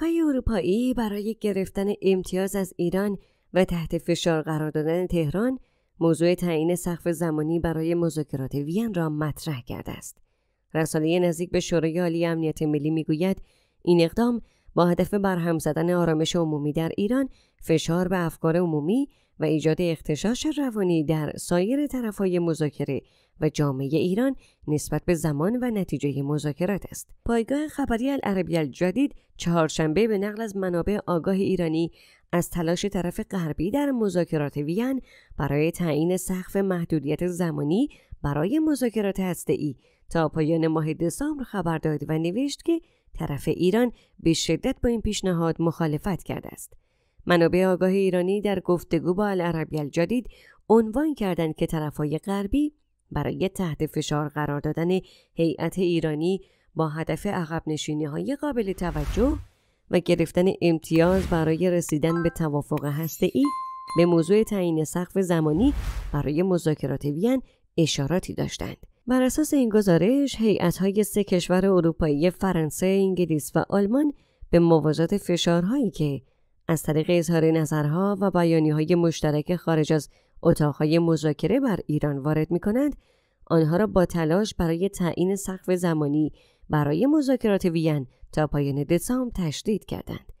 های اروپایی برای گرفتن امتیاز از ایران و تحت فشار قرار دادن تهران موضوع تعیین سقف زمانی برای مذاکرات وین را مطرح کرده است. رسانه نزدیک به شورای عالی امنیت ملی میگوید این اقدام با هدف برهم زدن آرامش عمومی در ایران فشار به افکار عمومی و ایجاد اختشاش روانی در سایر طرفهای مذاکره و جامعه ایران نسبت به زمان و نتیجه مذاکرات است. پایگاه خبری العربی الجدید چهارشنبه به نقل از منابع آگاه ایرانی از تلاش طرف غربی در مذاکرات وین برای تعیین سقف محدودیت زمانی برای مذاکرات هسته‌ای تا پایان ماه دسامبر خبر داد و نوشت که طرف ایران به شدت با این پیشنهاد مخالفت کرده است. منابع آگاه ایرانی در گفتگو با العربی الجدید عنوان کردند که طرفهای غربی برای تحت فشار قرار دادن هیئت ایرانی با هدف عقب نشینی های قابل توجه و گرفتن امتیاز برای رسیدن به توافق هسته‌ای به موضوع تعیین سقف زمانی برای مذاکرات وین اشاراتی داشتند. بر اساس این گزارش های سه کشور اروپایی فرانسه، انگلیس و آلمان به مواجهت فشارهایی که از طریق اظهار نظرها و بیانیه‌های مشترک خارج از اتاقهای مذاکره بر ایران وارد می کنند، آنها را با تلاش برای تعیین سقف زمانی برای مذاکرات وین تا پایان دسامبر تشدید کردند.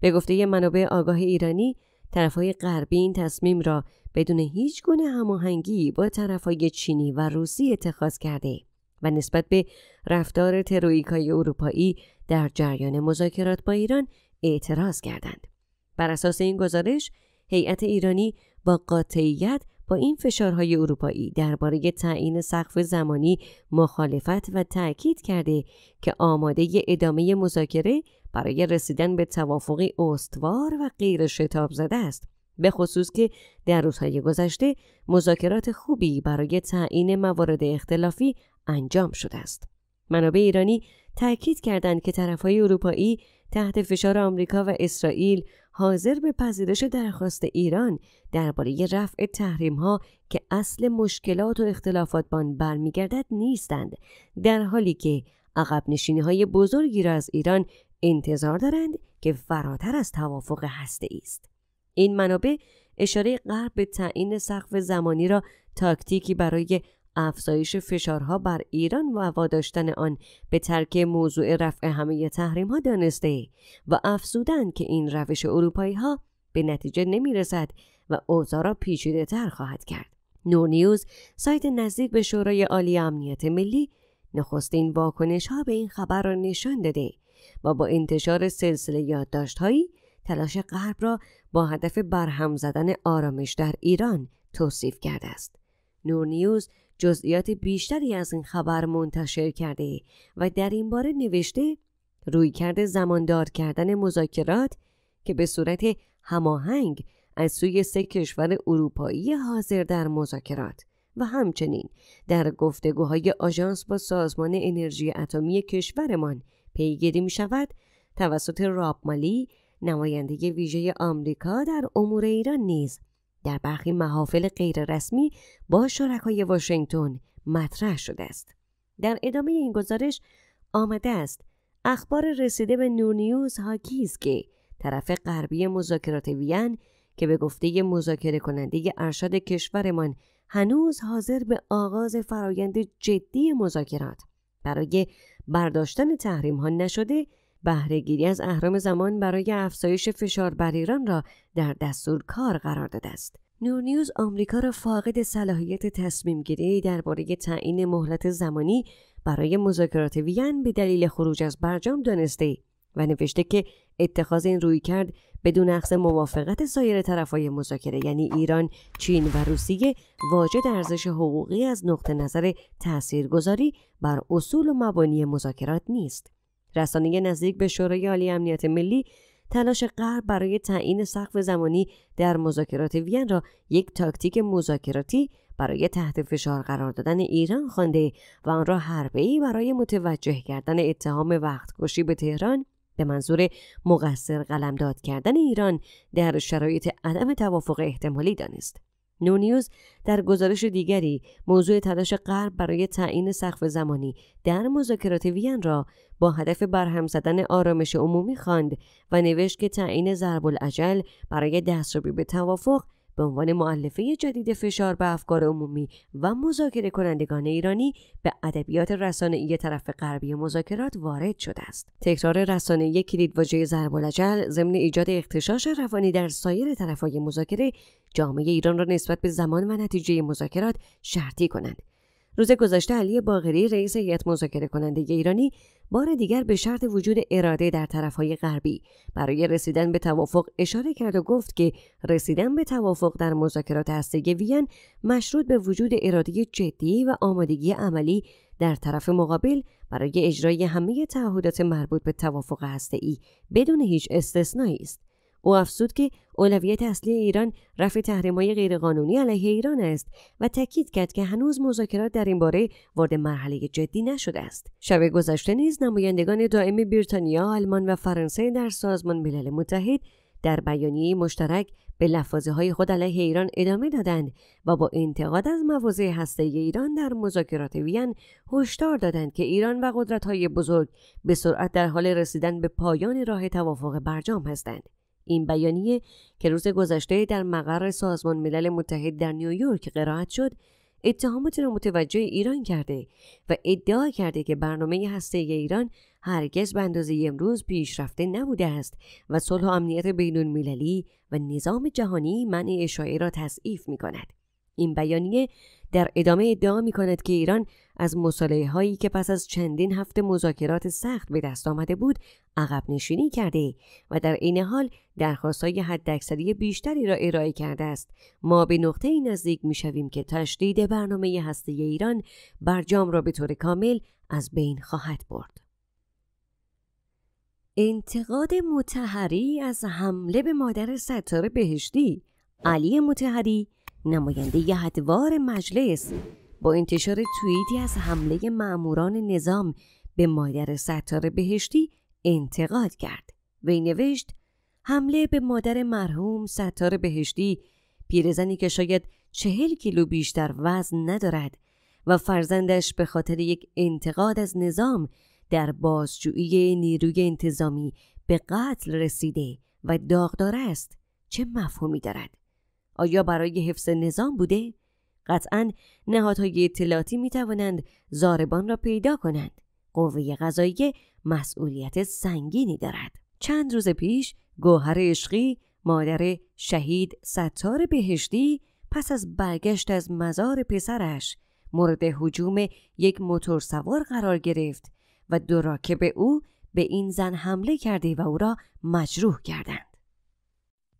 به گفته منابع آگاه ایرانی، طرفهای غربی این تصمیم را بدون هیچ گونه هماهنگی با طرفهای چینی و روسی اتخاذ کرده و نسبت به رفتار ترویکای اروپایی در جریان مذاکرات با ایران اعتراض کردند. بر اساس این گزارش، هیئت ایرانی با قاطعیت با این فشارهای اروپایی درباره تعیین سقف زمانی مخالفت و تأکید کرده که آماده ادامه مذاکره برای رسیدن به توافقی استوار و غیر شتاب زده است به خصوص که در روزهای گذشته مذاکرات خوبی برای تعیین موارد اختلافی انجام شده است. منابع ایرانی تاکید کردند که طرفهای اروپایی تحت فشار آمریکا و اسرائیل حاضر به پذیرش درخواست ایران درباره رفع تحریمها که اصل مشکلات و اختلافات بان برمیگردد نیستند در حالی که عقب نشینی های بزرگی را از ایران انتظار دارند که فراتر از توافق هسته است. این منابع اشاره غرب به تعیین سقف زمانی را تاکتیکی برای افزایش فشارها بر ایران و واداشتن آن به ترک موضوع رفع همه تحریم ها دانسته و افزودن که این روش اروپایی ها به نتیجه نمی رسد و اوضاع را پیچیده تر خواهد کرد. نیوز سایت نزدیک به شورای عالی امنیت ملی نخستین واکنش ها به این خبر را نشان داده و با انتشار سلسله هایی تلاش غرب را با هدف برهم زدن آرامش در ایران توصیف کرده است. نور نیوز جزئیات بیشتری از این خبر منتشر کرده و در این باره نوشته روی کرده زماندار کردن مذاکرات که به صورت هماهنگ از سوی سه کشور اروپایی حاضر در مذاکرات و همچنین در گفتگوهای آژانس با سازمان انرژی اتمی کشورمان پیگیری می شود توسط راب مالی نماینده ویژه آمریکا در امور ایران نیز در برخی محافل غیررسمی با شرکای واشنگتن مطرح شده است در ادامه این گزارش آمده است اخبار رسیده به نیوز حاکی است که طرف غربی مذاکرات وین که به گفته مذاکره کننده ارشد کشورمان هنوز حاضر به آغاز فرایند جدی مذاکرات برای برداشتن تحریم ها نشده بهرهگیری از اهرام زمان برای افزایش فشار بر ایران را در دستور کار قرار داده است. نورنیوز آمریکا را فاقد صلاحیت تصمیمگیری درباره تعیین مهلت زمانی برای مذاکرات وین به دلیل خروج از برجام دانسته و نوشته که اتخاذ این روی کرد بدون اخذ موافقت سایر طرفهای مذاکره یعنی ایران، چین و روسیه واجد ارزش حقوقی از نقطه نظر تاثیرگذاری بر اصول و مبانی مذاکرات نیست. رسانه نزدیک به شورای عالی امنیت ملی تلاش غرب برای تعیین سقف زمانی در مذاکرات وین را یک تاکتیک مذاکراتی برای تحت فشار قرار دادن ایران خوانده و آن را ای برای متوجه کردن اتهام وقتکشی به تهران به منظور مقصر قلمداد کردن ایران در شرایط عدم توافق احتمالی دانست. نونیوز در گزارش دیگری موضوع تلاش غرب برای تعیین سقف زمانی در مذاکرات وین را با هدف برهم زدن آرامش عمومی خواند و نوشت که تعیین ضرب العجل برای دستیابی به توافق به عنوان معلفه جدید فشار به افکار عمومی و مذاکره کنندگان ایرانی به ادبیات رسانه‌ای طرف غربی مذاکرات وارد شده است تکرار رسانه‌ای واژه ضرب العجل ضمن ایجاد اختشاش روانی در سایر طرفهای مذاکره جامعه ایران را نسبت به زمان و نتیجه مذاکرات شرطی کنند روز گذشته علی باغری رئیس هیئت مذاکره کننده ایرانی بار دیگر به شرط وجود اراده در های غربی برای رسیدن به توافق اشاره کرد و گفت که رسیدن به توافق در مذاکرات هسته وین مشروط به وجود اراده جدی و آمادگی عملی در طرف مقابل برای اجرای همه تعهدات مربوط به توافق هسته ای بدون هیچ استثنایی است او افزود که اولویت اصلی ایران رفع تحریم‌های غیرقانونی علیه ایران است و تاکید کرد که هنوز مذاکرات در این باره وارد مرحله جدی نشده است شب گذشته نیز نمایندگان دائمی بریتانیا آلمان و فرانسه در سازمان ملل متحد در بیانیه مشترک به لفاظه های خود علیه ایران ادامه دادند و با انتقاد از مواضع هسته ایران در مذاکرات وین هشدار دادند که ایران و قدرت های بزرگ به سرعت در حال رسیدن به پایان راه توافق برجام هستند. این بیانیه که روز گذشته در مقر سازمان ملل متحد در نیویورک قرائت شد اتهامات را متوجه ایران کرده و ادعا کرده که برنامه هسته ایران هرگز به اندازه امروز پیشرفته نبوده است و صلح و امنیت بین المللی و نظام جهانی منع اشاعه را تضعیف می کند. این بیانیه در ادامه ادعا می کند که ایران از مساله هایی که پس از چندین هفته مذاکرات سخت به دست آمده بود عقب نشینی کرده و در عین حال درخواست های حداکثری بیشتری را ارائه کرده است ما به نقطه نزدیک می شویم که تشدید برنامه هسته ایران برجام را به طور کامل از بین خواهد برد انتقاد متحری از حمله به مادر ستاره بهشتی علی متحری نماینده هدوار مجلس با انتشار توییتی از حمله معموران نظام به مادر ستار بهشتی انتقاد کرد وی نوشت حمله به مادر مرحوم ستار بهشتی پیرزنی که شاید چهل کیلو بیشتر وزن ندارد و فرزندش به خاطر یک انتقاد از نظام در بازجویی نیروی انتظامی به قتل رسیده و داغدار است چه مفهومی دارد آیا برای حفظ نظام بوده؟ قطعا نهادهای اطلاعاتی می توانند زاربان را پیدا کنند. قوه قضایی مسئولیت سنگینی دارد. چند روز پیش گوهر عشقی مادر شهید ستار بهشتی پس از برگشت از مزار پسرش مورد حجوم یک موتورسوار قرار گرفت و دو راکب او به این زن حمله کرده و او را مجروح کردند.